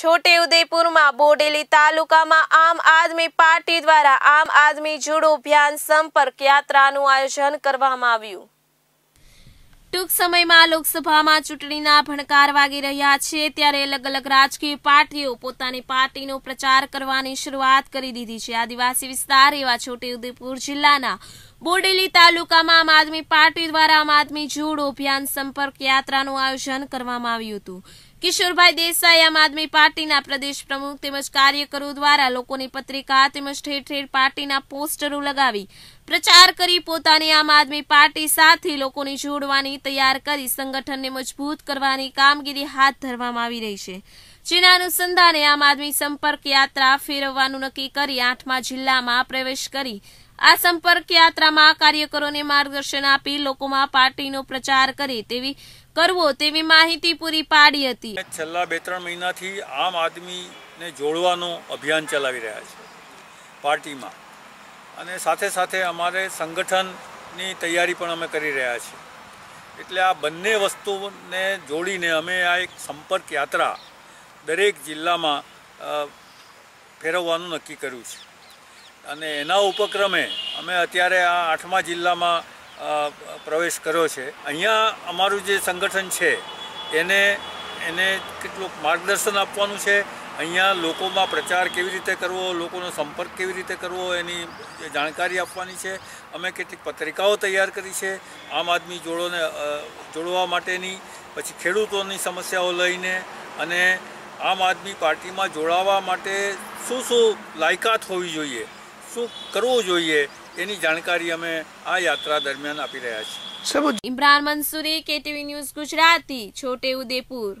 છોટેઉદેપુરમાં બોડેલી તાલુકામાં આમ આદમી પાર્ટી દ્વારા આમ આદમી જોડો અભિયાન સંપર્ક યાત્રાનું આયોજન કરવામાં આવ્યું ટૂંક સમયમાં લોકસભામાં ચૂંટણીના ભણકાર વાગી રહ્યા છે ત્યારે અલગ અલગ રાજકીય પાર્ટીઓ પોતાની પાર્ટીનો પ્રચાર કરવાની શરૂઆત કરી દીધી છે આદિવાસી વિસ્તાર એવા છોટેઉદેપુર જિલ્લાના બોડેલી તાલુકામાં આમ આદમી પાર્ટી દ્વારા આમ આદમી જોડો અભિયાન સંપર્ક યાત્રાનું આયોજન કરવામાં આવ્યું હતું કિશોરભાઈ દેસાઈ આમ આદમી પાર્ટીના પ્રદેશ પ્રમુખ તેમજ કાર્યકરો દ્વારા લોકોની પત્રિકા તેમજ ઠેર ઠેર પાર્ટીના પોસ્ટરો લગાવી પ્રચાર કરી પોતાની આમ આદમી પાર્ટી સાથે લોકોને જોડવાની તૈયાર કરી સંગઠનને મજબૂત કરવાની કામગીરી હાથ ધરવામાં આવી રહી છે જેના અનુસંધાને આમ આદમી સંપર્ક યાત્રા ફેરવવાનું નક્કી કરી આઠમા જિલ્લામાં પ્રવેશ કરી આ સંપર્ક યાત્રામાં કાર્યકરોને માર્ગદર્શન આપી લોકોમાં પાર્ટીનો પ્રચાર કરે તેવી કરવો તેવી માહિતી પૂરી પાડી હતી છેલ્લા બે ત્રણ મહિનાથી આમ આદમીને જોડવાનો અભિયાન ચલાવી રહ્યા છે પાર્ટીમાં અને સાથે સાથે અમારે સંગઠનની તૈયારી પણ અમે કરી રહ્યા છીએ એટલે આ બંને વસ્તુને જોડીને અમે આ એક સંપર્ક યાત્રા દરેક જિલ્લામાં ફેરવવાનું નક્કી કર્યું છે અને એના ઉપક્રમે અમે અત્યારે આ આઠમા જિલ્લામાં પ્રવેશ કર્યો છે અહીંયા અમારું જે સંગઠન છે એને એને કેટલુંક માર્ગદર્શન આપવાનું છે અહીંયા લોકોમાં પ્રચાર કેવી રીતે કરવો લોકોનો સંપર્ક કેવી રીતે કરવો એની જાણકારી આપવાની છે અમે કેટલીક પત્રિકાઓ તૈયાર કરી છે આમ આદમી જોડોને જોડવા માટેની પછી ખેડૂતોની સમસ્યાઓ લઈને અને આમ આદમી પાર્ટીમાં જોડાવા માટે શું શું લાયકાત હોવી જોઈએ શું કરવું જોઈએ એની જાણકારી અમે આ યાત્રા દરમિયાન આપી રહ્યા છીએ ઇમરાન મનસુરી કેટીવી ન્યૂઝ ગુજરાતી છોટે ઉદેપુર